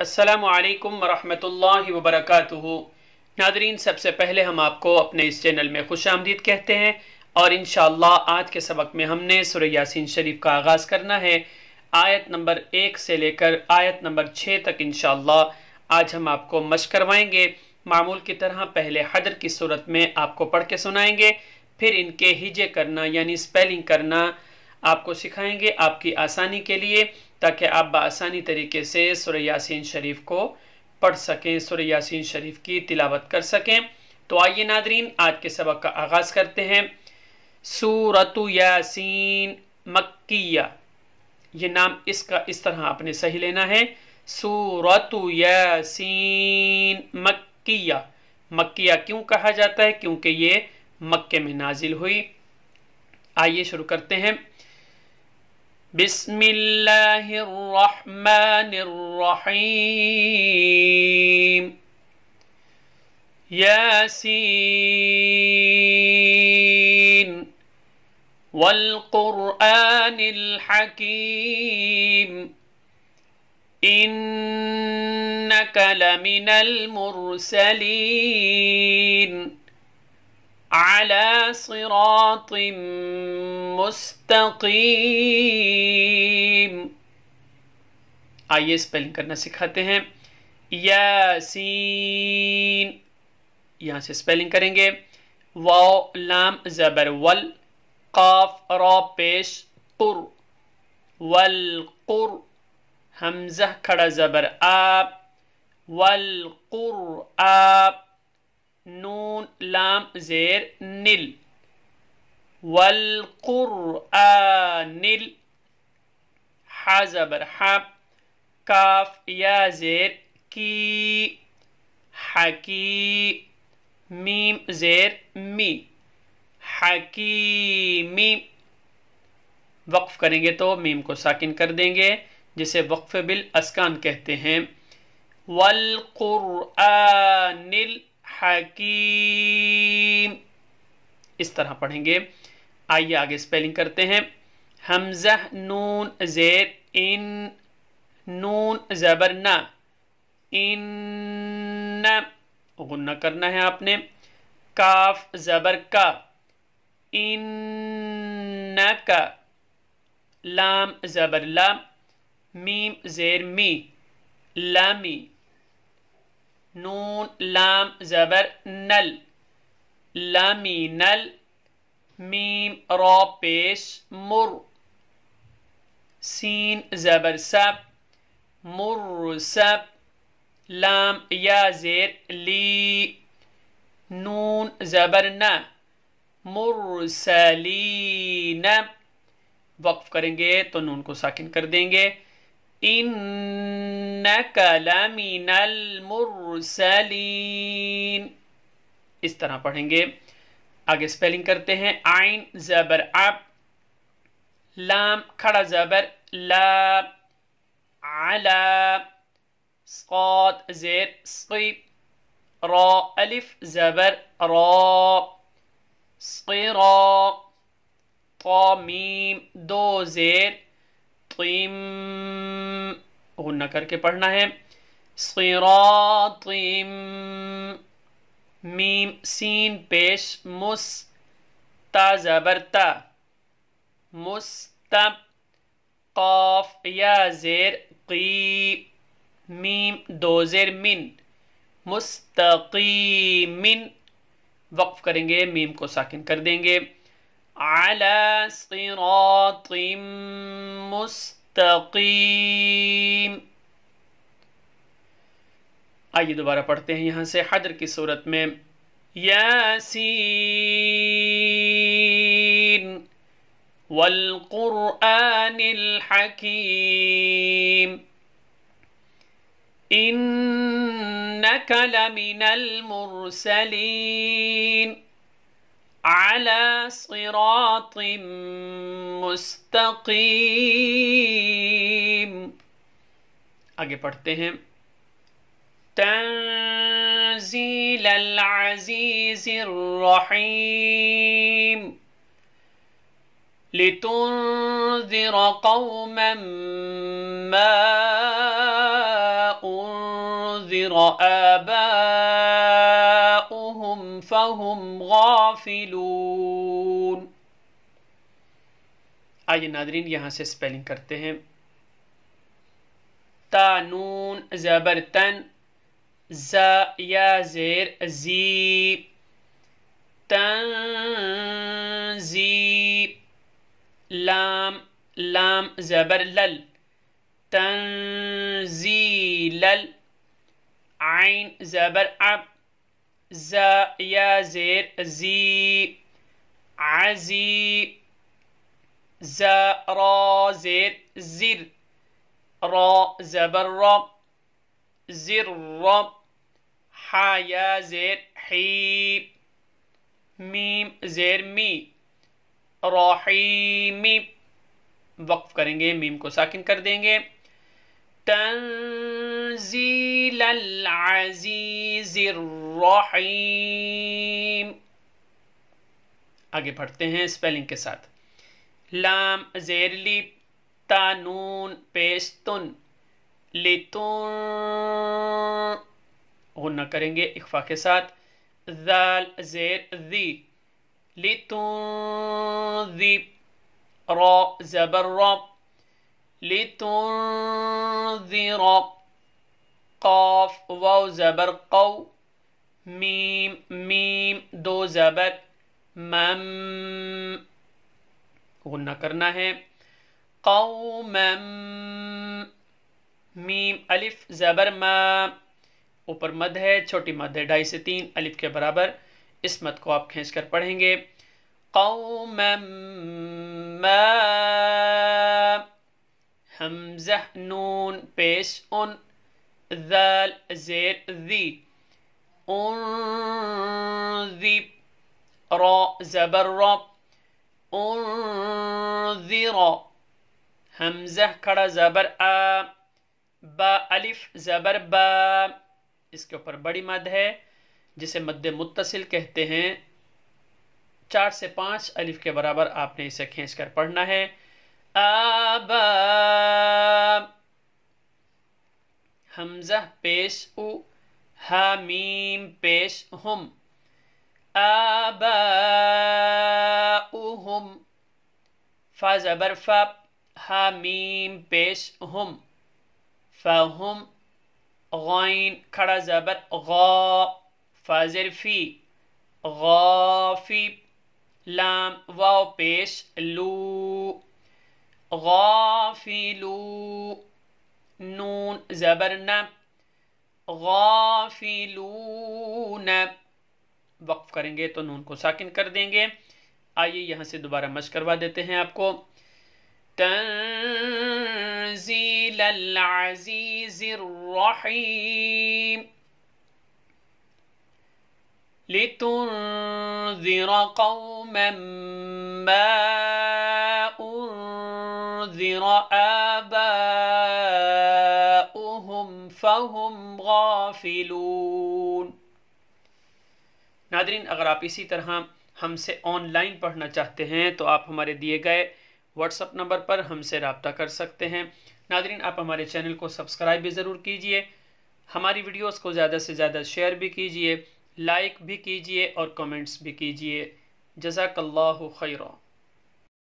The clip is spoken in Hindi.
असलकम वरहमल वबरक नादरीन सबसे पहले हम आपको अपने इस चैनल में खुश आमदीद कहते हैं और इन आज के सबक में हमने सुर यासिन शरीफ का आगाज़ करना है आयत नंबर एक से लेकर आयत नंबर छः तक इन आज हम आपको मश करवाएंगे मामूल की तरह पहले हदर की सूरत में आपको पढ़ के सुनाएंगे फिर इनके हिजे करना यानी स्पेलिंग करना आपको सिखाएंगे आपकी आसानी के लिए ताकि आप बसानी तरीके से सुर यासिन शरीफ को पढ़ सकें सुर यासिन शरीफ की तिलावत कर सकें तो आइए नादरीन आज के सबक का आगाज़ करते हैं सूरत यासिन मक्किया ये नाम इसका इस तरह आपने सही लेना है सूरत यासिन मक्किया मक्किया क्यों कहा जाता है क्योंकि ये मक्के में नाजिल हुई आइए शुरू करते हैं بسم الله الرحمن الرحيم ياسين والقرآن الحكيم إنك لمن المرسلين على صراط مستقيم آئیے سپیلنگ کرنا سکھاتے ہیں یاسین یہاں سے سپیلنگ کریں گے واو لام زبر وال قاف را پیش قر والقر حمزہ کھڑا زبر آب والقر آب नून लाम जेर नील वलकुरआनिल नील हाजबर हाब काफ या जेर की हकी मीम जेर मी मीम वक्फ करेंगे तो मीम को साकिन कर देंगे जिसे वक्फ बिल असकान कहते हैं नील हकीम इस तरह पढ़ेंगे आइए आगे स्पेलिंग करते हैं हमजह नून जेर इन नून जबरना इन गुन्ना करना है आपने काफ जबर का इन का लाम जबर लाम मीम जेर मी लामी नून लाम ज़बर नल लमी नल मीम रोपेश पेश मुर सीन ज़बर सब मुर सब लाम या जेर ली नून ज़बर न मुरसलीन वक्फ करेंगे तो नून को साकिन कर देंगे इस तरह पढ़ेंगे आगे स्पेलिंग करते हैं आइन जबर आप लाम खड़ा जबर ला आला स्कॉत जबर रॉ स्कीरा तो मीम दो जेर सीम न करके पढ़ना है सिरातिम मीम सीन पेश मुस ताजबरता जबरता मुस्तब काफ या जेर की मीम दो जेर मिन मुस्तकी मिन वक्फ करेंगे मीम को साकिन कर देंगे على صراط مستقيم آئیے دوبارہ پڑھتے ہیں یہاں سے حجر کی صورت میں یاسین والقرآن الحکیم انکل لمن المرسلین على صراط مستقيم आगे पढ़ते تنزيل العزيز الرحيم لتنذر قوما ما أنذر آبائهم هم गाफिलून आइए नादरीन यहाँ से स्पेलिंग करते हैं तानून ज़बर तन ज़ा या ज़ेर ज़ी तंजी लाम लाम ज़बर लल तंजी लल आइन ज़बर अब ز يا زير زي عزي ز را زير زر را زبر را زر را ح يا زير حي ميم زير مي راحیمی وقف کریں گے ميم کو ساکن کر دیں گے تنزيل العزيز रहीम आगे पढ़ते हैं स्पेलिंग के साथ लाम जेरली तानून पेस्तुन लितुन गुना करेंगे इकफा के साथ दाल जेर दी लितुन दी रो जबर रो लितुन दी रो قاف واو जबर कौ मीम मीम दो जबर मम गुन्ना करना है मम मीम अलिफ जबर म ऊपर मद है छोटी मद है ढाई से तीन अलिफ के बराबर इस मद को आप खींच कर पढ़ेंगे मम हमजह नून पेश उन जल जेर दी ज़बर आ ज़बर बा इसके ऊपर बड़ी मद है जिसे मद मुतसिल कहते हैं चार से पांच अलिफ के बराबर आपने इसे खींच कर पढ़ना है आबा हमजा पेश उ همین پیش هم آباؤهم فا زبر فا پیش هم فهم غین کھڑا زبر غا فازر فی غافی لام واو پیش لو لو نون زبر نب गाफिलून वक्फ करेंगे तो नून को साकिन कर देंगे आइए यहाँ से दोबारा मश करवा देते हैं आपको तंजील अजीज़ीम لتنذر هم غافلون नादरीन अगर आप इसी तरह हमसे ऑनलाइन पढ़ना चाहते हैं तो आप हमारे दिए गए व्हाट्सअप नंबर पर हमसे रबता कर सकते हैं नादरीन आप हमारे चैनल को सब्सक्राइब भी ज़रूर कीजिए हमारी वीडियोस को ज़्यादा से ज़्यादा शेयर भी कीजिए लाइक भी कीजिए और कमेंट्स भी कीजिए जजाकल्ला खैरा